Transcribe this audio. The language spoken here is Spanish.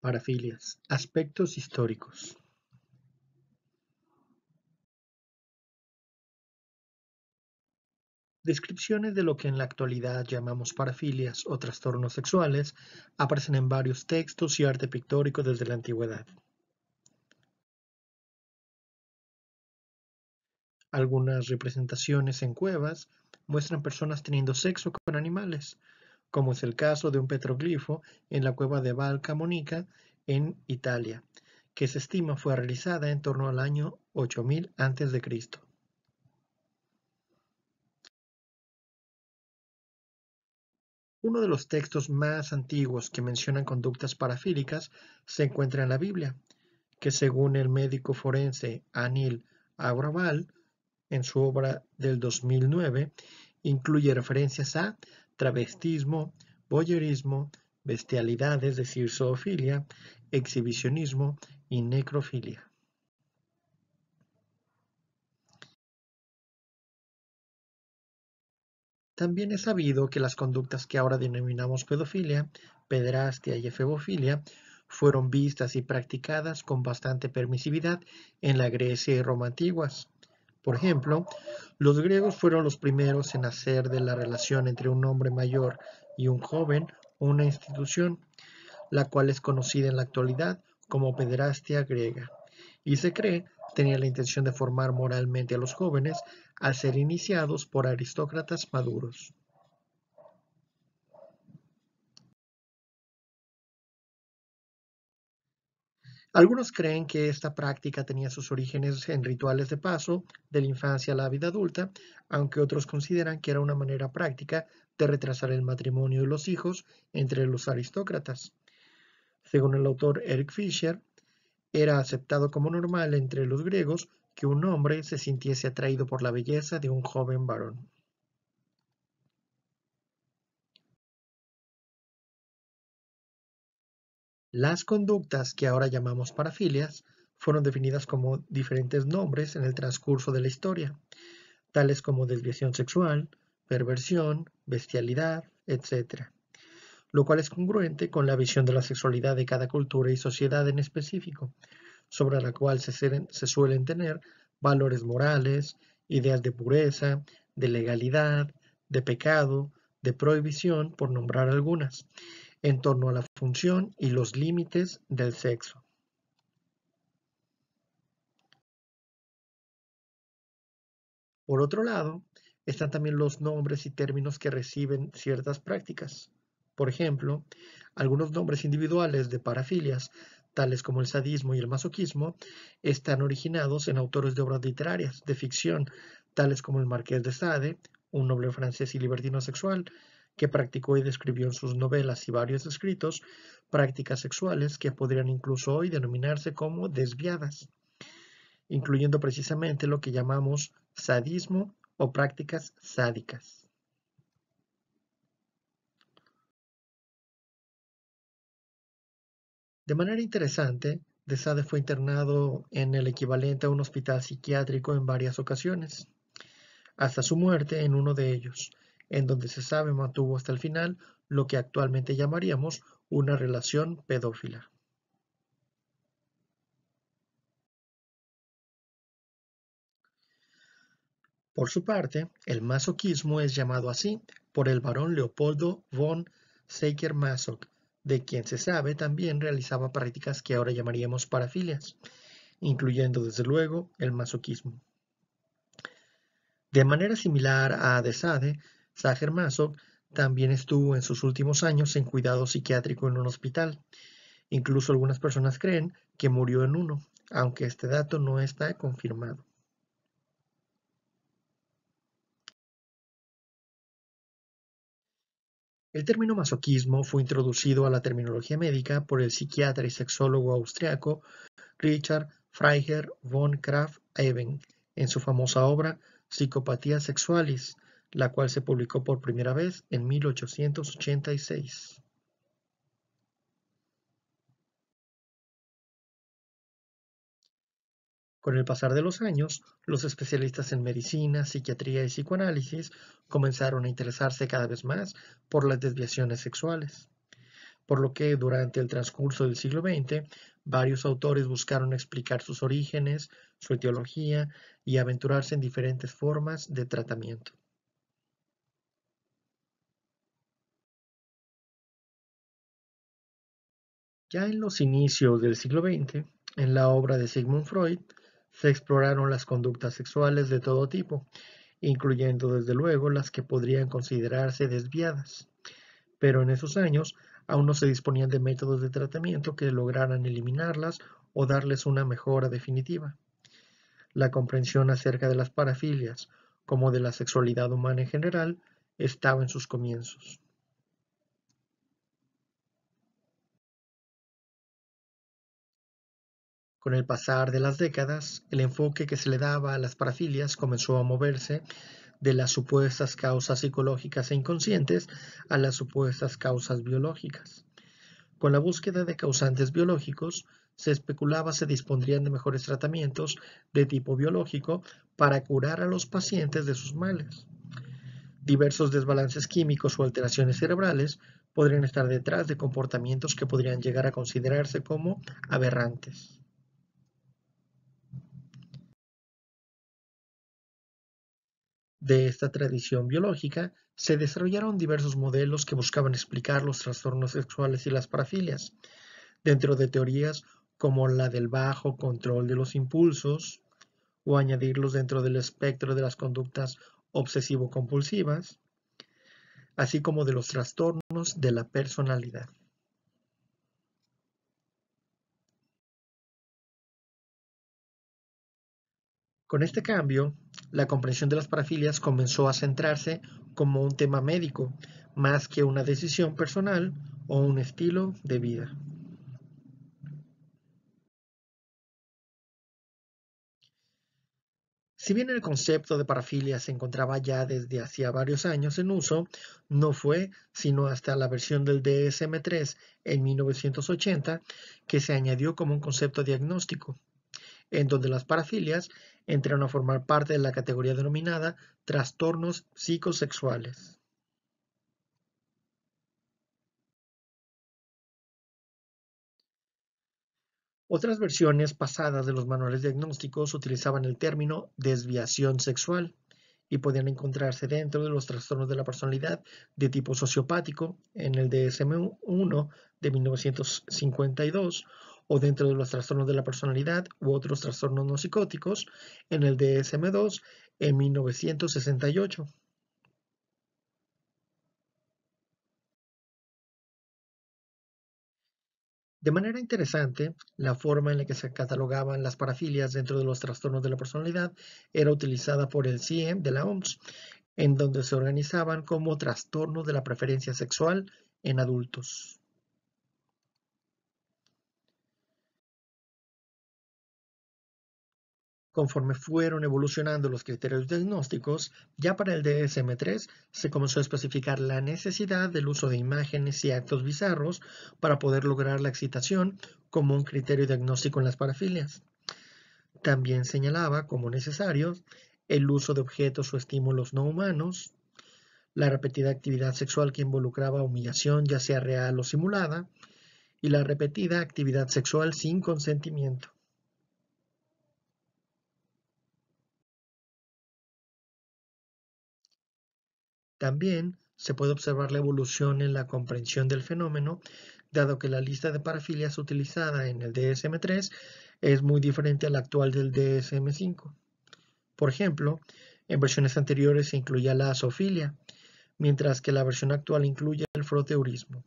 Parafilias: aspectos históricos. Descripciones de lo que en la actualidad llamamos parafilias o trastornos sexuales aparecen en varios textos y arte pictórico desde la antigüedad. Algunas representaciones en cuevas muestran personas teniendo sexo con animales, como es el caso de un petroglifo en la cueva de Val Camonica en Italia, que se estima fue realizada en torno al año 8000 a.C. Uno de los textos más antiguos que mencionan conductas parafílicas se encuentra en la Biblia, que según el médico forense Anil Agraval, en su obra del 2009, incluye referencias a travestismo, boyerismo, bestialidades es decir, zoofilia, exhibicionismo y necrofilia. También es sabido que las conductas que ahora denominamos pedofilia, pederastia y efebofilia fueron vistas y practicadas con bastante permisividad en la Grecia y Roma antiguas. Por ejemplo, los griegos fueron los primeros en hacer de la relación entre un hombre mayor y un joven una institución, la cual es conocida en la actualidad como pederastia griega, y se cree tenía la intención de formar moralmente a los jóvenes al ser iniciados por aristócratas maduros. Algunos creen que esta práctica tenía sus orígenes en rituales de paso de la infancia a la vida adulta, aunque otros consideran que era una manera práctica de retrasar el matrimonio de los hijos entre los aristócratas. Según el autor Eric Fischer, era aceptado como normal entre los griegos que un hombre se sintiese atraído por la belleza de un joven varón. Las conductas que ahora llamamos parafilias fueron definidas como diferentes nombres en el transcurso de la historia, tales como desviación sexual, perversión, bestialidad, etc. Lo cual es congruente con la visión de la sexualidad de cada cultura y sociedad en específico, sobre la cual se, se suelen tener valores morales, ideas de pureza, de legalidad, de pecado, de prohibición, por nombrar algunas, en torno a la función y los límites del sexo. Por otro lado, están también los nombres y términos que reciben ciertas prácticas. Por ejemplo, algunos nombres individuales de parafilias, tales como el sadismo y el masoquismo, están originados en autores de obras literarias, de ficción, tales como el Marqués de Sade, un noble francés y libertino sexual, que practicó y describió en sus novelas y varios escritos prácticas sexuales que podrían incluso hoy denominarse como desviadas, incluyendo precisamente lo que llamamos sadismo o prácticas sádicas. De manera interesante, de Sade fue internado en el equivalente a un hospital psiquiátrico en varias ocasiones, hasta su muerte en uno de ellos, en donde se sabe mantuvo hasta el final lo que actualmente llamaríamos una relación pedófila. Por su parte, el masoquismo es llamado así por el barón Leopoldo von Seiker-Masoch, de quien se sabe también realizaba prácticas que ahora llamaríamos parafilias, incluyendo desde luego el masoquismo. De manera similar a Adesade, Sager Masoch también estuvo en sus últimos años en cuidado psiquiátrico en un hospital. Incluso algunas personas creen que murió en uno, aunque este dato no está confirmado. El término masoquismo fue introducido a la terminología médica por el psiquiatra y sexólogo austriaco Richard Freiherr von kraft ebing en su famosa obra Psicopatía Sexualis, la cual se publicó por primera vez en 1886. Con el pasar de los años, los especialistas en medicina, psiquiatría y psicoanálisis comenzaron a interesarse cada vez más por las desviaciones sexuales, por lo que durante el transcurso del siglo XX varios autores buscaron explicar sus orígenes, su etiología y aventurarse en diferentes formas de tratamiento. Ya en los inicios del siglo XX, en la obra de Sigmund Freud, se exploraron las conductas sexuales de todo tipo, incluyendo desde luego las que podrían considerarse desviadas. Pero en esos años aún no se disponían de métodos de tratamiento que lograran eliminarlas o darles una mejora definitiva. La comprensión acerca de las parafilias, como de la sexualidad humana en general, estaba en sus comienzos. Con el pasar de las décadas, el enfoque que se le daba a las parafilias comenzó a moverse de las supuestas causas psicológicas e inconscientes a las supuestas causas biológicas. Con la búsqueda de causantes biológicos, se especulaba se dispondrían de mejores tratamientos de tipo biológico para curar a los pacientes de sus males. Diversos desbalances químicos o alteraciones cerebrales podrían estar detrás de comportamientos que podrían llegar a considerarse como aberrantes. De esta tradición biológica se desarrollaron diversos modelos que buscaban explicar los trastornos sexuales y las parafilias, dentro de teorías como la del bajo control de los impulsos, o añadirlos dentro del espectro de las conductas obsesivo-compulsivas, así como de los trastornos de la personalidad. Con este cambio, la comprensión de las parafilias comenzó a centrarse como un tema médico, más que una decisión personal o un estilo de vida. Si bien el concepto de parafilia se encontraba ya desde hacía varios años en uso, no fue sino hasta la versión del DSM-3 en 1980 que se añadió como un concepto diagnóstico, en donde las parafilias entraron a formar parte de la categoría denominada trastornos psicosexuales. Otras versiones pasadas de los manuales diagnósticos utilizaban el término desviación sexual y podían encontrarse dentro de los trastornos de la personalidad de tipo sociopático en el DSM-1 de 1952 o dentro de los trastornos de la personalidad u otros trastornos no psicóticos en el DSM2 en 1968. De manera interesante, la forma en la que se catalogaban las parafilias dentro de los trastornos de la personalidad era utilizada por el CIEM de la OMS, en donde se organizaban como trastornos de la preferencia sexual en adultos. Conforme fueron evolucionando los criterios diagnósticos, ya para el DSM-3 se comenzó a especificar la necesidad del uso de imágenes y actos bizarros para poder lograr la excitación como un criterio diagnóstico en las parafilias. También señalaba como necesarios el uso de objetos o estímulos no humanos, la repetida actividad sexual que involucraba humillación ya sea real o simulada, y la repetida actividad sexual sin consentimiento. También se puede observar la evolución en la comprensión del fenómeno, dado que la lista de parafilias utilizada en el DSM-3 es muy diferente a la actual del DSM-5. Por ejemplo, en versiones anteriores se incluía la asofilia, mientras que la versión actual incluye el froteurismo.